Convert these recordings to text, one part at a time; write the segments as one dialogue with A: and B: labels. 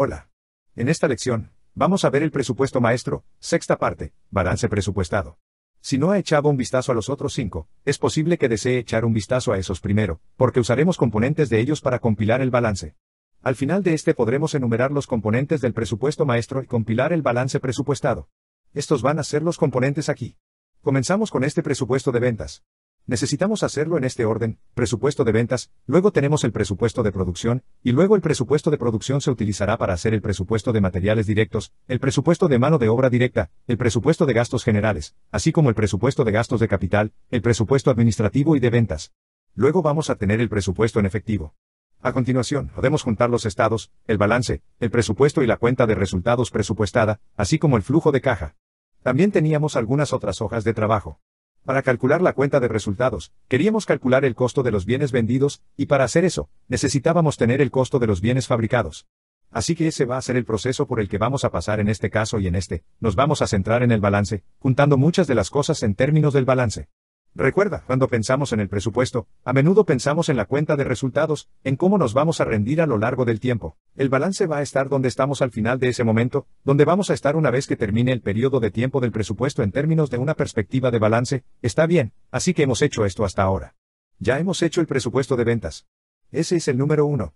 A: Hola. En esta lección, vamos a ver el presupuesto maestro, sexta parte, balance presupuestado. Si no ha echado un vistazo a los otros cinco, es posible que desee echar un vistazo a esos primero, porque usaremos componentes de ellos para compilar el balance. Al final de este podremos enumerar los componentes del presupuesto maestro y compilar el balance presupuestado. Estos van a ser los componentes aquí. Comenzamos con este presupuesto de ventas. Necesitamos hacerlo en este orden, presupuesto de ventas, luego tenemos el presupuesto de producción, y luego el presupuesto de producción se utilizará para hacer el presupuesto de materiales directos, el presupuesto de mano de obra directa, el presupuesto de gastos generales, así como el presupuesto de gastos de capital, el presupuesto administrativo y de ventas. Luego vamos a tener el presupuesto en efectivo. A continuación, podemos juntar los estados, el balance, el presupuesto y la cuenta de resultados presupuestada, así como el flujo de caja. También teníamos algunas otras hojas de trabajo. Para calcular la cuenta de resultados, queríamos calcular el costo de los bienes vendidos, y para hacer eso, necesitábamos tener el costo de los bienes fabricados. Así que ese va a ser el proceso por el que vamos a pasar en este caso y en este, nos vamos a centrar en el balance, juntando muchas de las cosas en términos del balance. Recuerda, cuando pensamos en el presupuesto, a menudo pensamos en la cuenta de resultados, en cómo nos vamos a rendir a lo largo del tiempo. El balance va a estar donde estamos al final de ese momento, donde vamos a estar una vez que termine el periodo de tiempo del presupuesto en términos de una perspectiva de balance, está bien, así que hemos hecho esto hasta ahora. Ya hemos hecho el presupuesto de ventas. Ese es el número uno.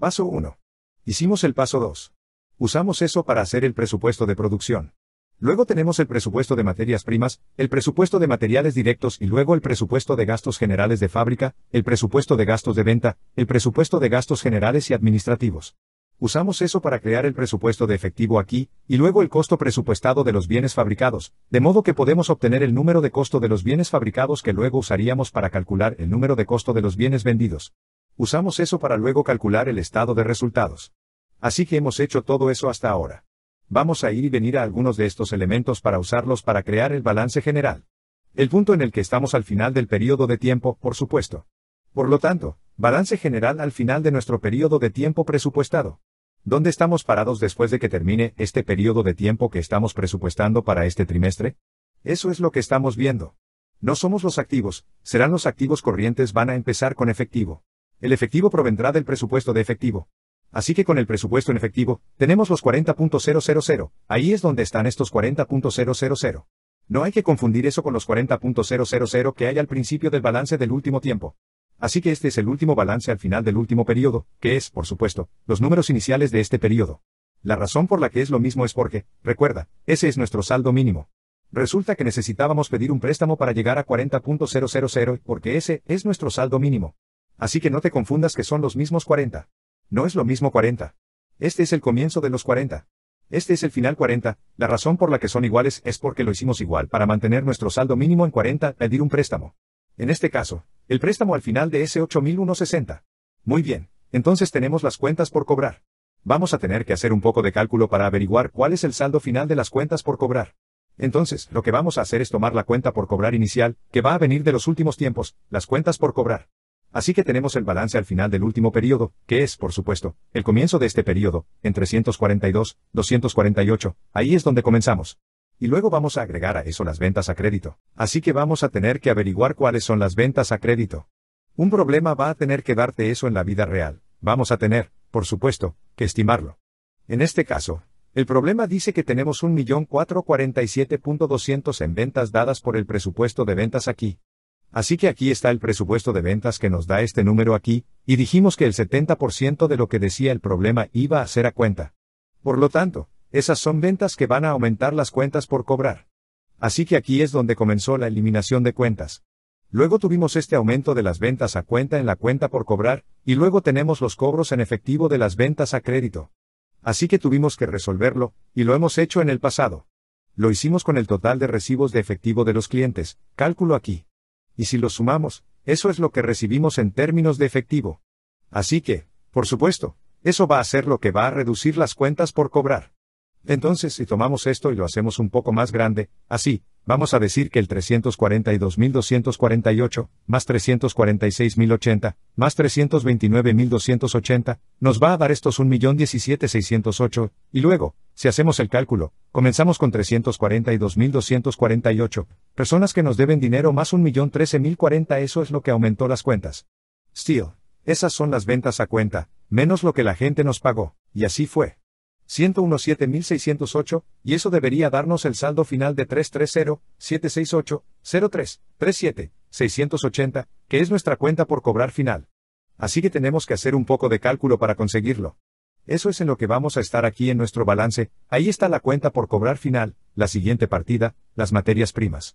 A: Paso 1. Hicimos el paso 2. Usamos eso para hacer el presupuesto de producción. Luego tenemos el presupuesto de materias primas, el presupuesto de materiales directos y luego el presupuesto de gastos generales de fábrica, el presupuesto de gastos de venta, el presupuesto de gastos generales y administrativos. Usamos eso para crear el presupuesto de efectivo aquí, y luego el costo presupuestado de los bienes fabricados, de modo que podemos obtener el número de costo de los bienes fabricados que luego usaríamos para calcular el número de costo de los bienes vendidos. Usamos eso para luego calcular el estado de resultados. Así que hemos hecho todo eso hasta ahora. Vamos a ir y venir a algunos de estos elementos para usarlos para crear el balance general. El punto en el que estamos al final del periodo de tiempo, por supuesto. Por lo tanto, balance general al final de nuestro periodo de tiempo presupuestado. ¿Dónde estamos parados después de que termine este periodo de tiempo que estamos presupuestando para este trimestre? Eso es lo que estamos viendo. No somos los activos, serán los activos corrientes van a empezar con efectivo. El efectivo provendrá del presupuesto de efectivo. Así que con el presupuesto en efectivo, tenemos los 40.000, ahí es donde están estos 40.000. No hay que confundir eso con los 40.000 que hay al principio del balance del último tiempo. Así que este es el último balance al final del último periodo, que es, por supuesto, los números iniciales de este periodo. La razón por la que es lo mismo es porque, recuerda, ese es nuestro saldo mínimo. Resulta que necesitábamos pedir un préstamo para llegar a 40.000 porque ese es nuestro saldo mínimo. Así que no te confundas que son los mismos 40. No es lo mismo 40. Este es el comienzo de los 40. Este es el final 40, la razón por la que son iguales es porque lo hicimos igual para mantener nuestro saldo mínimo en 40, pedir un préstamo. En este caso, el préstamo al final de ese 8160. Muy bien, entonces tenemos las cuentas por cobrar. Vamos a tener que hacer un poco de cálculo para averiguar cuál es el saldo final de las cuentas por cobrar. Entonces, lo que vamos a hacer es tomar la cuenta por cobrar inicial, que va a venir de los últimos tiempos, las cuentas por cobrar. Así que tenemos el balance al final del último periodo, que es, por supuesto, el comienzo de este periodo, en 342, 248, ahí es donde comenzamos. Y luego vamos a agregar a eso las ventas a crédito. Así que vamos a tener que averiguar cuáles son las ventas a crédito. Un problema va a tener que darte eso en la vida real. Vamos a tener, por supuesto, que estimarlo. En este caso, el problema dice que tenemos 1.447.200 en ventas dadas por el presupuesto de ventas aquí, Así que aquí está el presupuesto de ventas que nos da este número aquí, y dijimos que el 70% de lo que decía el problema iba a ser a cuenta. Por lo tanto, esas son ventas que van a aumentar las cuentas por cobrar. Así que aquí es donde comenzó la eliminación de cuentas. Luego tuvimos este aumento de las ventas a cuenta en la cuenta por cobrar, y luego tenemos los cobros en efectivo de las ventas a crédito. Así que tuvimos que resolverlo, y lo hemos hecho en el pasado. Lo hicimos con el total de recibos de efectivo de los clientes, cálculo aquí y si lo sumamos, eso es lo que recibimos en términos de efectivo. Así que, por supuesto, eso va a ser lo que va a reducir las cuentas por cobrar. Entonces, si tomamos esto y lo hacemos un poco más grande, así, Vamos a decir que el 342.248, más 346.080, más 329.280, nos va a dar estos 1.017.608, y luego, si hacemos el cálculo, comenzamos con 342.248, personas que nos deben dinero más 1.013.040, eso es lo que aumentó las cuentas. Still, esas son las ventas a cuenta, menos lo que la gente nos pagó, y así fue. 1017608 y eso debería darnos el saldo final de 330-768-03-37-680, que es nuestra cuenta por cobrar final. Así que tenemos que hacer un poco de cálculo para conseguirlo. Eso es en lo que vamos a estar aquí en nuestro balance, ahí está la cuenta por cobrar final, la siguiente partida, las materias primas.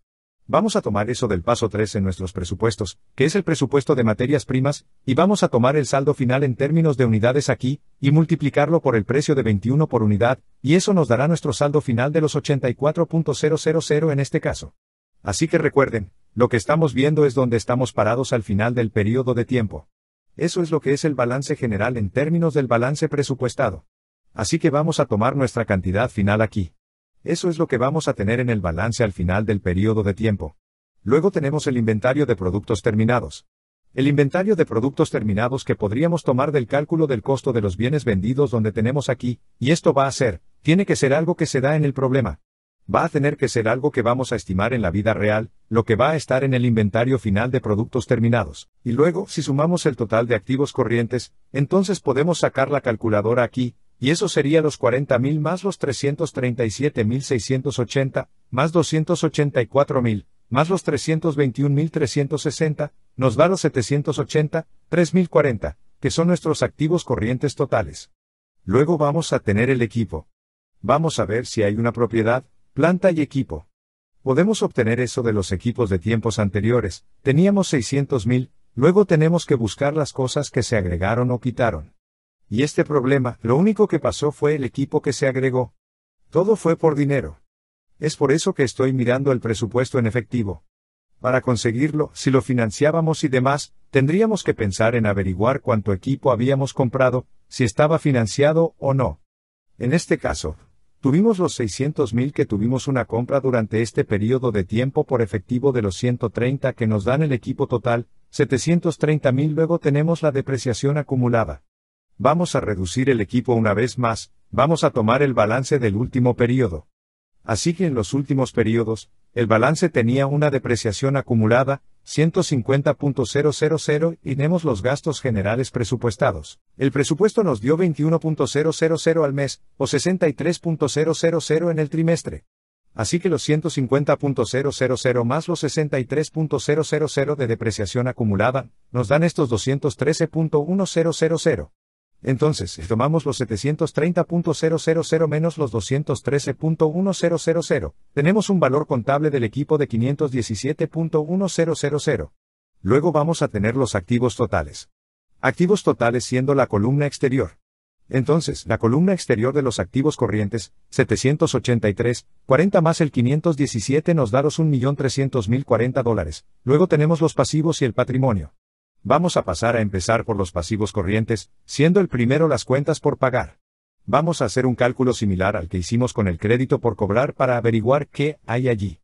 A: Vamos a tomar eso del paso 3 en nuestros presupuestos, que es el presupuesto de materias primas, y vamos a tomar el saldo final en términos de unidades aquí, y multiplicarlo por el precio de 21 por unidad, y eso nos dará nuestro saldo final de los 84.000 en este caso. Así que recuerden, lo que estamos viendo es donde estamos parados al final del periodo de tiempo. Eso es lo que es el balance general en términos del balance presupuestado. Así que vamos a tomar nuestra cantidad final aquí. Eso es lo que vamos a tener en el balance al final del periodo de tiempo. Luego tenemos el inventario de productos terminados. El inventario de productos terminados que podríamos tomar del cálculo del costo de los bienes vendidos donde tenemos aquí, y esto va a ser, tiene que ser algo que se da en el problema. Va a tener que ser algo que vamos a estimar en la vida real, lo que va a estar en el inventario final de productos terminados. Y luego, si sumamos el total de activos corrientes, entonces podemos sacar la calculadora aquí, y eso sería los 40.000 más los 337.680, más 284.000, más los 321.360, nos da los 780, 3.040, que son nuestros activos corrientes totales. Luego vamos a tener el equipo. Vamos a ver si hay una propiedad, planta y equipo. Podemos obtener eso de los equipos de tiempos anteriores, teníamos 600.000, luego tenemos que buscar las cosas que se agregaron o quitaron. Y este problema, lo único que pasó fue el equipo que se agregó. Todo fue por dinero. Es por eso que estoy mirando el presupuesto en efectivo. Para conseguirlo, si lo financiábamos y demás, tendríamos que pensar en averiguar cuánto equipo habíamos comprado, si estaba financiado o no. En este caso, tuvimos los mil que tuvimos una compra durante este periodo de tiempo por efectivo de los 130 que nos dan el equipo total, mil luego tenemos la depreciación acumulada. Vamos a reducir el equipo una vez más, vamos a tomar el balance del último periodo. Así que en los últimos periodos, el balance tenía una depreciación acumulada, 150.000 y tenemos los gastos generales presupuestados. El presupuesto nos dio 21.000 al mes, o 63.000 en el trimestre. Así que los 150.000 más los 63.000 de depreciación acumulada, nos dan estos 213.1000. Entonces, si tomamos los 730.000 menos los 213.1000, tenemos un valor contable del equipo de 517.1000. Luego vamos a tener los activos totales. Activos totales siendo la columna exterior. Entonces, la columna exterior de los activos corrientes, 783, 40 más el 517 nos da los 1.300.040 dólares. Luego tenemos los pasivos y el patrimonio. Vamos a pasar a empezar por los pasivos corrientes, siendo el primero las cuentas por pagar. Vamos a hacer un cálculo similar al que hicimos con el crédito por cobrar para averiguar qué hay allí.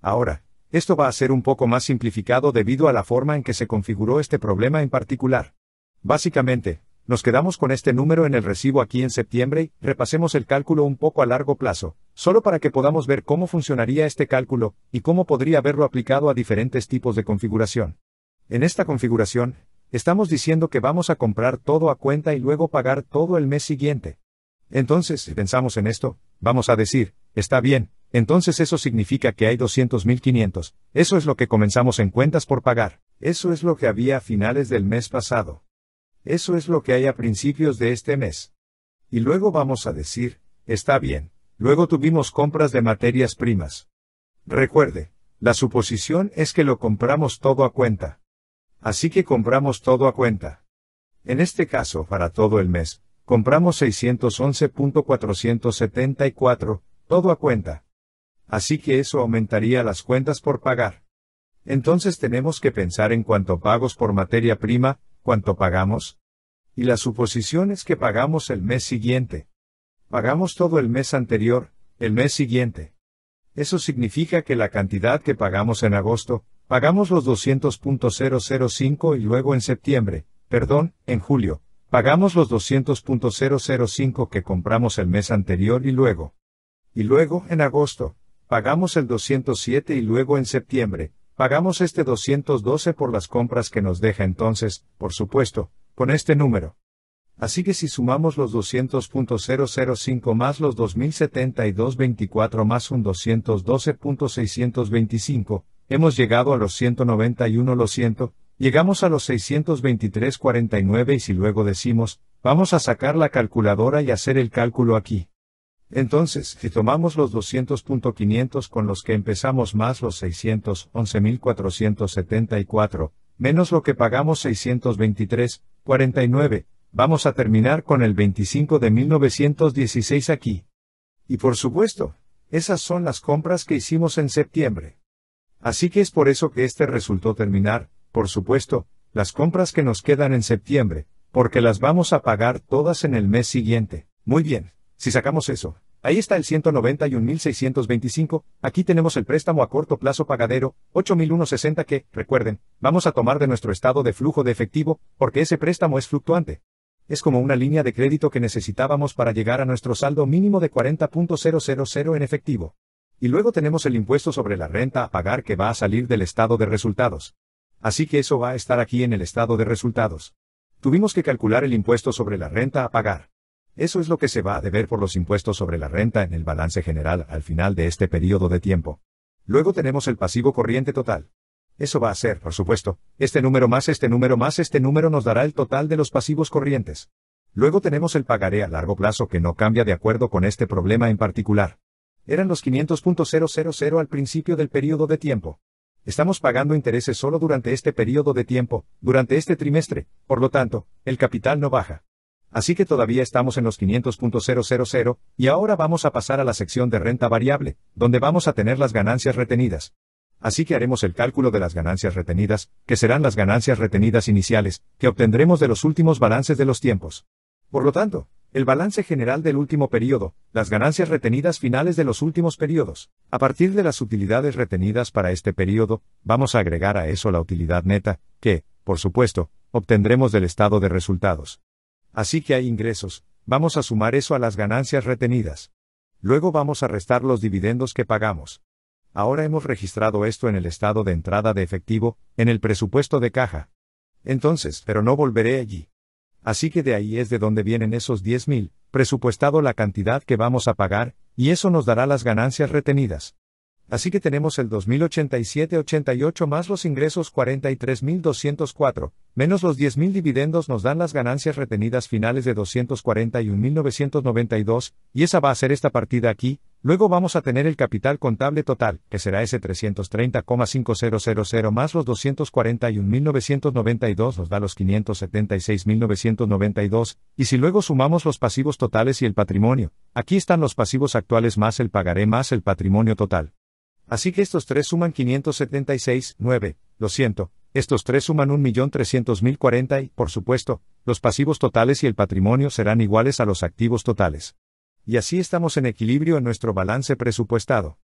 A: Ahora, esto va a ser un poco más simplificado debido a la forma en que se configuró este problema en particular. Básicamente, nos quedamos con este número en el recibo aquí en septiembre y repasemos el cálculo un poco a largo plazo, solo para que podamos ver cómo funcionaría este cálculo y cómo podría haberlo aplicado a diferentes tipos de configuración. En esta configuración, estamos diciendo que vamos a comprar todo a cuenta y luego pagar todo el mes siguiente. Entonces, si pensamos en esto, vamos a decir, está bien, entonces eso significa que hay 200.500, eso es lo que comenzamos en cuentas por pagar, eso es lo que había a finales del mes pasado. Eso es lo que hay a principios de este mes. Y luego vamos a decir, está bien, luego tuvimos compras de materias primas. Recuerde, la suposición es que lo compramos todo a cuenta. Así que compramos todo a cuenta. En este caso, para todo el mes, compramos 611.474, todo a cuenta. Así que eso aumentaría las cuentas por pagar. Entonces tenemos que pensar en cuánto pagos por materia prima, cuánto pagamos. Y la suposición es que pagamos el mes siguiente. Pagamos todo el mes anterior, el mes siguiente. Eso significa que la cantidad que pagamos en agosto, pagamos los 200.005 y luego en septiembre, perdón, en julio, pagamos los 200.005 que compramos el mes anterior y luego. Y luego, en agosto, pagamos el 207 y luego en septiembre, pagamos este 212 por las compras que nos deja entonces, por supuesto, con este número. Así que si sumamos los 200.005 más los 2072.24 más un 212.625, hemos llegado a los 191 lo siento, llegamos a los 623.49 y si luego decimos, vamos a sacar la calculadora y hacer el cálculo aquí. Entonces, si tomamos los 200.500 con los que empezamos más los 611.474, menos lo que pagamos 623.49, vamos a terminar con el 25 de 1916 aquí. Y por supuesto, esas son las compras que hicimos en septiembre. Así que es por eso que este resultó terminar, por supuesto, las compras que nos quedan en septiembre, porque las vamos a pagar todas en el mes siguiente. Muy bien, si sacamos eso, ahí está el 191.625, aquí tenemos el préstamo a corto plazo pagadero, 8.160 que, recuerden, vamos a tomar de nuestro estado de flujo de efectivo, porque ese préstamo es fluctuante. Es como una línea de crédito que necesitábamos para llegar a nuestro saldo mínimo de 40.000 en efectivo. Y luego tenemos el impuesto sobre la renta a pagar que va a salir del estado de resultados. Así que eso va a estar aquí en el estado de resultados. Tuvimos que calcular el impuesto sobre la renta a pagar. Eso es lo que se va a deber por los impuestos sobre la renta en el balance general al final de este periodo de tiempo. Luego tenemos el pasivo corriente total. Eso va a ser, por supuesto, este número más este número más este número nos dará el total de los pasivos corrientes. Luego tenemos el pagaré a largo plazo que no cambia de acuerdo con este problema en particular. Eran los 500.000 al principio del periodo de tiempo. Estamos pagando intereses solo durante este periodo de tiempo, durante este trimestre, por lo tanto, el capital no baja. Así que todavía estamos en los 500.000 y ahora vamos a pasar a la sección de renta variable, donde vamos a tener las ganancias retenidas. Así que haremos el cálculo de las ganancias retenidas, que serán las ganancias retenidas iniciales, que obtendremos de los últimos balances de los tiempos. Por lo tanto, el balance general del último periodo, las ganancias retenidas finales de los últimos periodos. A partir de las utilidades retenidas para este periodo, vamos a agregar a eso la utilidad neta, que, por supuesto, obtendremos del estado de resultados. Así que hay ingresos, vamos a sumar eso a las ganancias retenidas. Luego vamos a restar los dividendos que pagamos. Ahora hemos registrado esto en el estado de entrada de efectivo, en el presupuesto de caja. Entonces, pero no volveré allí. Así que de ahí es de donde vienen esos 10.000, presupuestado la cantidad que vamos a pagar, y eso nos dará las ganancias retenidas. Así que tenemos el 2087-88 más los ingresos 43.204, menos los 10.000 dividendos nos dan las ganancias retenidas finales de 241.992, y esa va a ser esta partida aquí, Luego vamos a tener el capital contable total, que será ese 330,5000 más los 241.992 nos da los 576.992, y si luego sumamos los pasivos totales y el patrimonio, aquí están los pasivos actuales más el pagaré más el patrimonio total. Así que estos tres suman 576,9, lo siento, estos tres suman 1.300.040 y, por supuesto, los pasivos totales y el patrimonio serán iguales a los activos totales y así estamos en equilibrio en nuestro balance presupuestado.